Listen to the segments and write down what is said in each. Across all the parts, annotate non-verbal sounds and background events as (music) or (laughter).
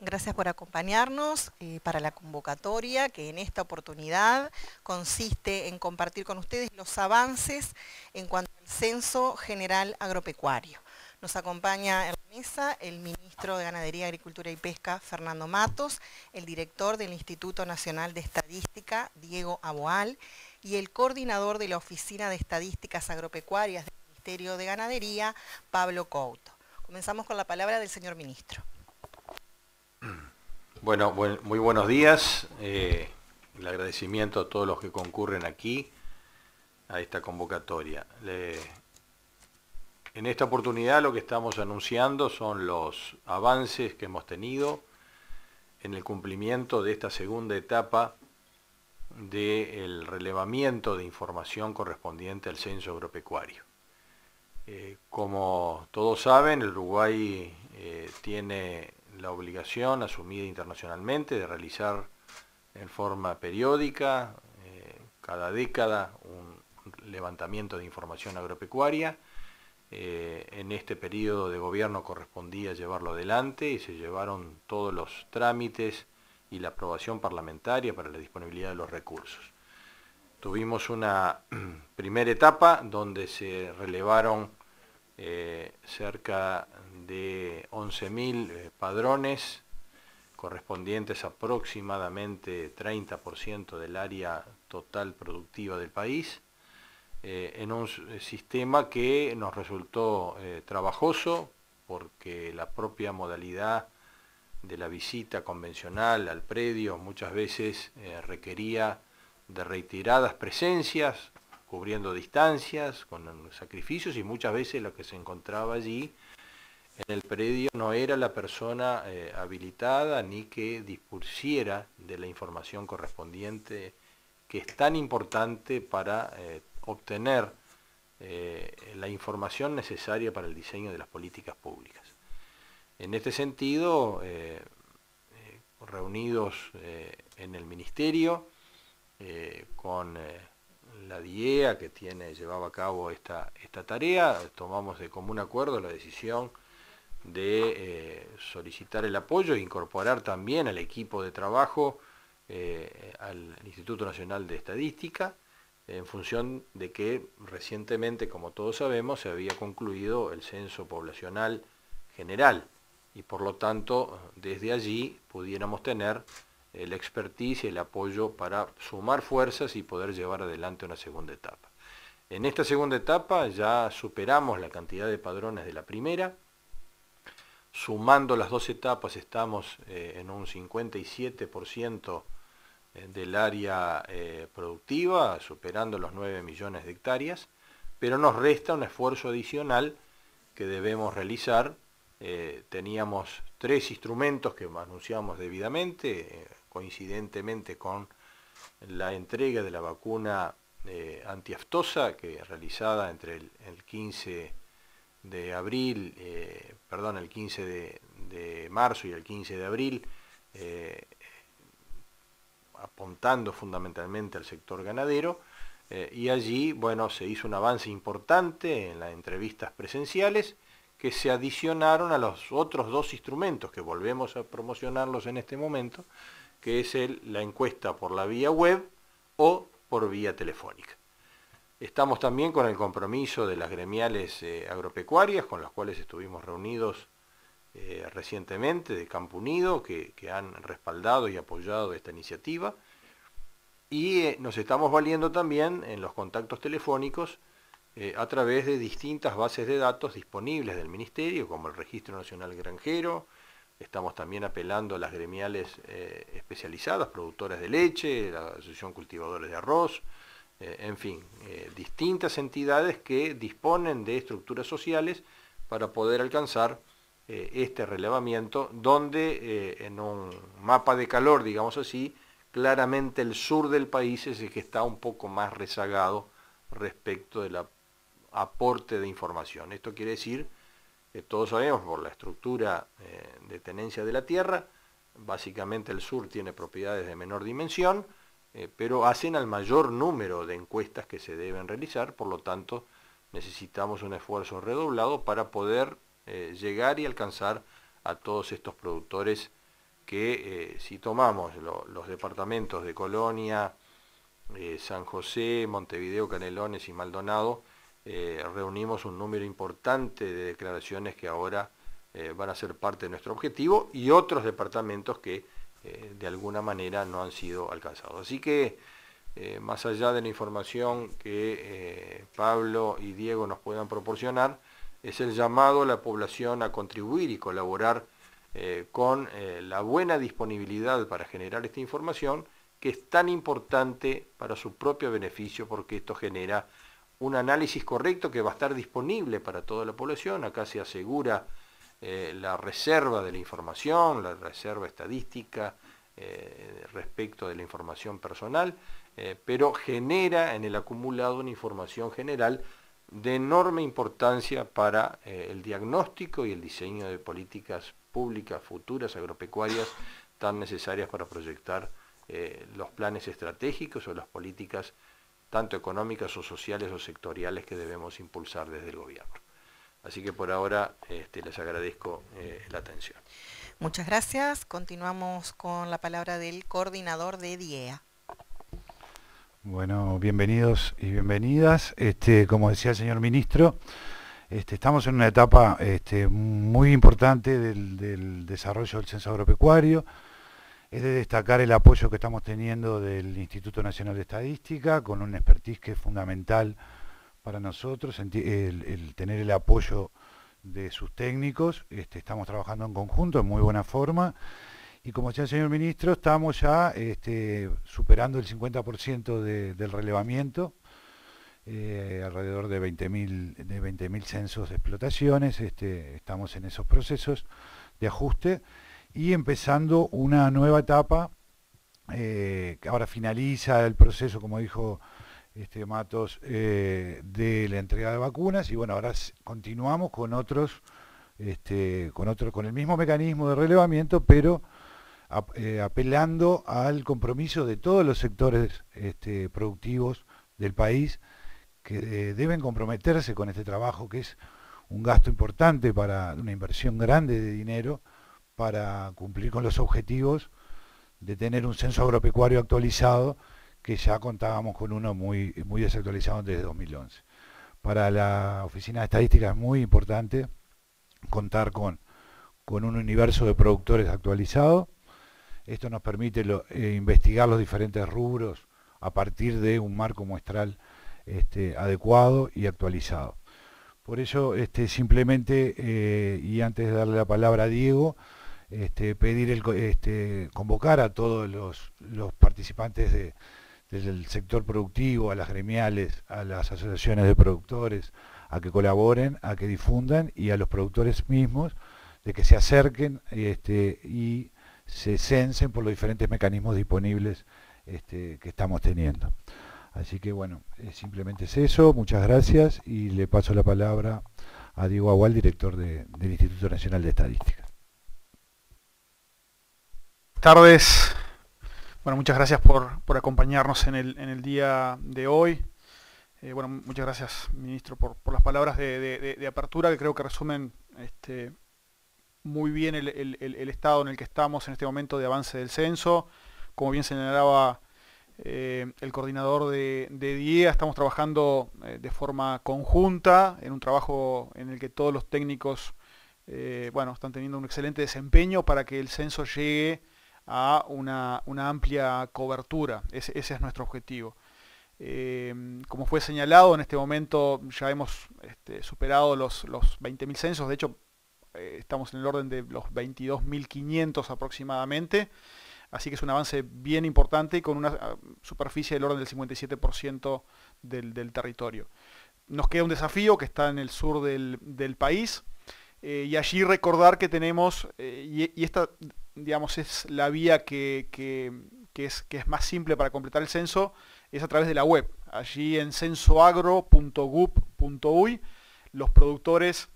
Gracias por acompañarnos eh, para la convocatoria que en esta oportunidad consiste en compartir con ustedes los avances en cuanto al Censo General Agropecuario. Nos acompaña en la mesa el ministro de Ganadería, Agricultura y Pesca, Fernando Matos, el director del Instituto Nacional de Estadística, Diego Aboal, y el coordinador de la Oficina de Estadísticas Agropecuarias del Ministerio de Ganadería, Pablo Couto. Comenzamos con la palabra del señor ministro. Bueno, muy buenos días. Eh, el agradecimiento a todos los que concurren aquí a esta convocatoria. En esta oportunidad lo que estamos anunciando son los avances que hemos tenido en el cumplimiento de esta segunda etapa del relevamiento de información correspondiente al censo agropecuario. Eh, como todos saben, el Uruguay eh, tiene la obligación asumida internacionalmente de realizar en forma periódica, eh, cada década, un levantamiento de información agropecuaria. Eh, en este periodo de gobierno correspondía llevarlo adelante y se llevaron todos los trámites y la aprobación parlamentaria para la disponibilidad de los recursos. Tuvimos una (clears throat) primera etapa donde se relevaron eh, cerca de 11.000 eh, padrones correspondientes aproximadamente 30% del área total productiva del país, eh, en un sistema que nos resultó trabajoso porque la propia modalidad de la visita convencional al predio muchas veces requería de retiradas presencias, cubriendo distancias, con sacrificios y muchas veces lo que se encontraba allí en el predio no era la persona eh, habilitada ni que dispusiera de la información correspondiente que es tan importante para eh, obtener eh, la información necesaria para el diseño de las políticas públicas. En este sentido, reunidos en el Ministerio, con la DIEA que tiene, llevaba a cabo esta, esta tarea. Tomamos de común acuerdo la decisión de eh, solicitar el apoyo e incorporar también al equipo de trabajo eh, al Instituto Nacional de Estadística, en función de que recientemente, como todos sabemos, se había concluido el censo poblacional general y por lo tanto desde allí pudiéramos tener la expertise y el apoyo para sumar fuerzas y poder llevar adelante una segunda etapa. En esta segunda etapa ya superamos la cantidad de padrones de la primera. Sumando las dos etapas estamos eh, en un 57% eh, del área eh, productiva, superando los 9 millones de hectáreas, pero nos resta un esfuerzo adicional que debemos realizar. teníamos tres instrumentos que anunciamos debidamente, coincidentemente con la entrega de la vacuna eh, antiaftosa que realizada entre el, 15 de abril, eh, perdón, el 15 de, marzo y el 15 de abril, eh, apuntando fundamentalmente al sector ganadero. y allí, bueno, se hizo un avance importante en las entrevistas presenciales que se adicionaron a los otros dos instrumentos que volvemos a promocionarlos en este momento, que es la encuesta por la vía web o por vía telefónica. Estamos también con el compromiso de las gremiales eh, agropecuarias con las cuales estuvimos reunidos eh, recientemente de Campo Unido, que, han respaldado y apoyado esta iniciativa. Y eh, nos estamos valiendo también en los contactos telefónicos a través de distintas bases de datos disponibles del Ministerio, como el Registro Nacional Granjero, Estamos también apelando a las gremiales eh, especializadas, productoras de leche, la Asociación Cultivadores de Arroz, eh, en fin, eh, distintas entidades que disponen de estructuras sociales para poder alcanzar este relevamiento, donde en un mapa de calor, digamos así, claramente el sur del país es el que está un poco más rezagado respecto del aporte de información. Esto quiere decir eh, todos sabemos por la estructura eh, de tenencia de la tierra, básicamente el sur tiene propiedades de menor dimensión, eh, pero hacen al mayor número de encuestas que se deben realizar, por lo tanto necesitamos un esfuerzo redoblado para poder llegar y alcanzar a todos estos productores que si tomamos los departamentos de Colonia, San José, Montevideo, Canelones y Maldonado, eh, reunimos un número importante de declaraciones que ahora eh, van a ser parte de nuestro objetivo y otros departamentos que eh, de alguna manera no han sido alcanzados. Así que más allá de la información que Pablo y Diego nos puedan proporcionar, es el llamado a la población a contribuir y colaborar con la buena disponibilidad para generar esta información que es tan importante para su propio beneficio porque esto genera un análisis correcto que va a estar disponible para toda la población. Acá se asegura eh, la reserva de la información, la reserva estadística eh, respecto de la información personal, eh, pero genera en el acumulado una información general de enorme importancia para el diagnóstico y el diseño de políticas públicas futuras agropecuarias tan necesarias para proyectar los planes estratégicos o las políticas tanto económicas o sociales o sectoriales que debemos impulsar desde el gobierno. Así que por ahora este, les agradezco eh, la atención. Muchas gracias. Continuamos con la palabra del coordinador de DIEA. Bueno, bienvenidos y bienvenidas. Este, como decía el señor ministro, este, estamos en una etapa muy importante del, del desarrollo del censo agropecuario. Es de destacar el apoyo que estamos teniendo del Instituto Nacional de Estadística, con un expertise que es fundamental para nosotros, el, tener el apoyo de sus técnicos. Este, estamos trabajando en conjunto, en muy buena forma. Y como decía el señor ministro, estamos ya este, superando el 50% del relevamiento, eh, alrededor de 20.000 censos de explotaciones. Este, estamos en esos procesos de ajuste y empezando una nueva etapa. Eh, que ahora finaliza el proceso, como dijo este Matos, eh, de la entrega de vacunas y bueno, ahora continuamos con otros, este, con otro, con el mismo mecanismo de relevamiento, pero eh, apelando al compromiso de todos los sectores este, productivos del país que deben comprometerse con este trabajo, que es un gasto importante para una inversión grande de dinero para cumplir con los objetivos de tener un censo agropecuario actualizado, que ya contábamos con uno muy, muy desactualizado desde 2011. Para la Oficina de Estadística es muy importante contar con, un universo de productores actualizado. Esto nos permite eh, investigar los diferentes rubros a partir de un marco muestral este, adecuado y actualizado. Por eso, este, simplemente, eh, y antes de darle la palabra a Diego, este, pedir este, convocar a todos los, participantes del sector productivo, a las gremiales, a las asociaciones de productores, a que colaboren, a que difundan y a los productores mismos de que se acerquen este, y se censen por los diferentes mecanismos disponibles que estamos teniendo. Así que bueno, simplemente es eso, muchas gracias y le paso la palabra a Diego Agual, director del Instituto Nacional de Estadística. Buenas tardes. Bueno, muchas gracias por, acompañarnos en el, día de hoy. Eh, bueno, muchas gracias, ministro, por, las palabras de, apertura que creo que resumen este, muy bien el, estado en el que estamos en este momento de avance del censo. Como bien señalaba eh, el coordinador de, de, DIEA, estamos trabajando eh, de forma conjunta, en un trabajo en el que todos los técnicos bueno, están teniendo un excelente desempeño para que el censo llegue a una, amplia cobertura. Ese, es nuestro objetivo. Em, como fue señalado, en este momento ya hemos este, superado los, los 20.000 censos, de hecho eh, estamos en el orden de los 22.500 aproximadamente, así que es un avance bien importante y con una ah, superficie del orden del 57% del, del territorio. Nos queda un desafío que está en el sur del, del país, eh, y allí recordar que tenemos, eh, y, esta, digamos, es la vía que, que, es, más simple para completar el censo, es a través de la web. Allí en censoagro.gup.uy, los productores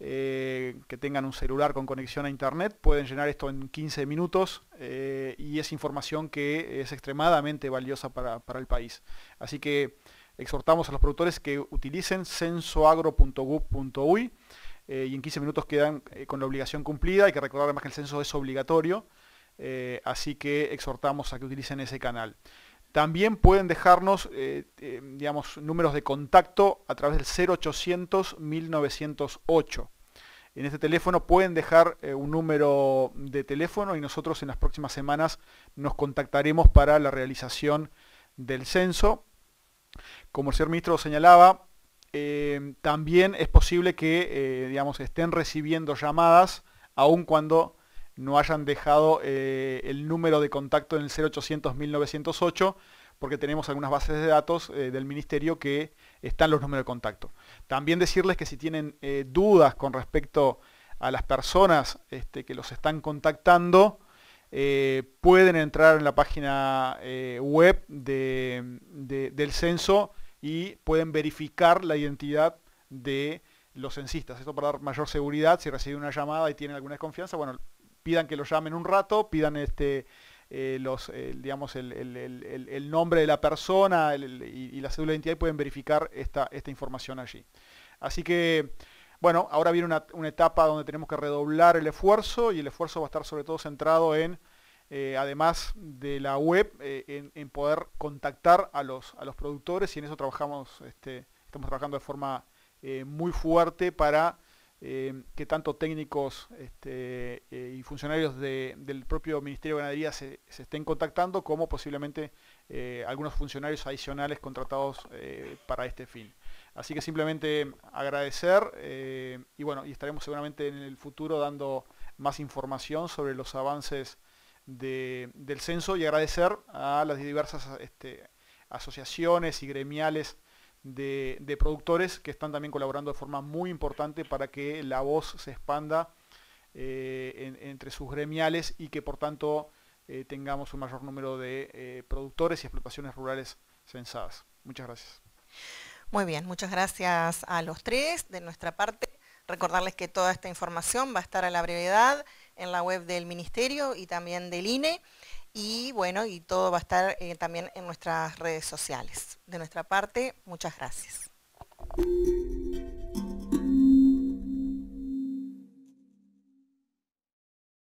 eh, que tengan un celular con conexión a internet pueden llenar esto en 15 minutos y es información que es extremadamente valiosa para, para el país. Así que exhortamos a los productores que utilicen censoagro.gup.uy. Eh, y en 15 minutos quedan eh, con la obligación cumplida. Hay que recordar además que el censo es obligatorio, eh, así que exhortamos a que utilicen ese canal. También pueden dejarnos, digamos, números de contacto a través del 0800 1908. En este teléfono pueden dejar un número de teléfono y nosotros en las próximas semanas nos contactaremos para la realización del censo. Como el señor ministro señalaba, eh, también es posible que eh, digamos, estén recibiendo llamadas, aun cuando no hayan dejado eh, el número de contacto en el 0800-1908, porque tenemos algunas bases de datos del ministerio que están los números de contacto. También decirles que si tienen dudas con respecto a las personas este, que los están contactando, pueden entrar en la página web del censo y pueden verificar la identidad de los censistas. Esto para dar mayor seguridad, si reciben una llamada y tienen alguna desconfianza, bueno, pidan que lo llamen un rato, pidan este, eh, los, eh, digamos, el, nombre de la persona y, la cédula de identidad y pueden verificar esta, esta información allí. Así que, bueno, ahora viene una etapa donde tenemos que redoblar el esfuerzo y el esfuerzo va a estar sobre todo centrado en eh, además de la web, eh, en, poder contactar a los, a los productores y en eso trabajamos, este, estamos trabajando de forma eh, muy fuerte para que tanto técnicos este, y funcionarios del propio Ministerio de Ganadería se, se estén contactando como posiblemente algunos funcionarios adicionales contratados para este fin. Así que simplemente agradecer y bueno, y estaremos seguramente en el futuro dando más información sobre los avances del censo y agradecer a las diversas este, asociaciones y gremiales de, productores que están también colaborando de forma muy importante para que la voz se expanda eh, entre sus gremiales y que por tanto eh, tengamos un mayor número de eh, productores y explotaciones rurales censadas. Muchas gracias. Muy bien, muchas gracias a los tres de nuestra parte. Recordarles que toda esta información va a estar a la brevedad en la web del Ministerio y también del INE. Y bueno, y todo va a estar eh, también en nuestras redes sociales. De nuestra parte, muchas gracias.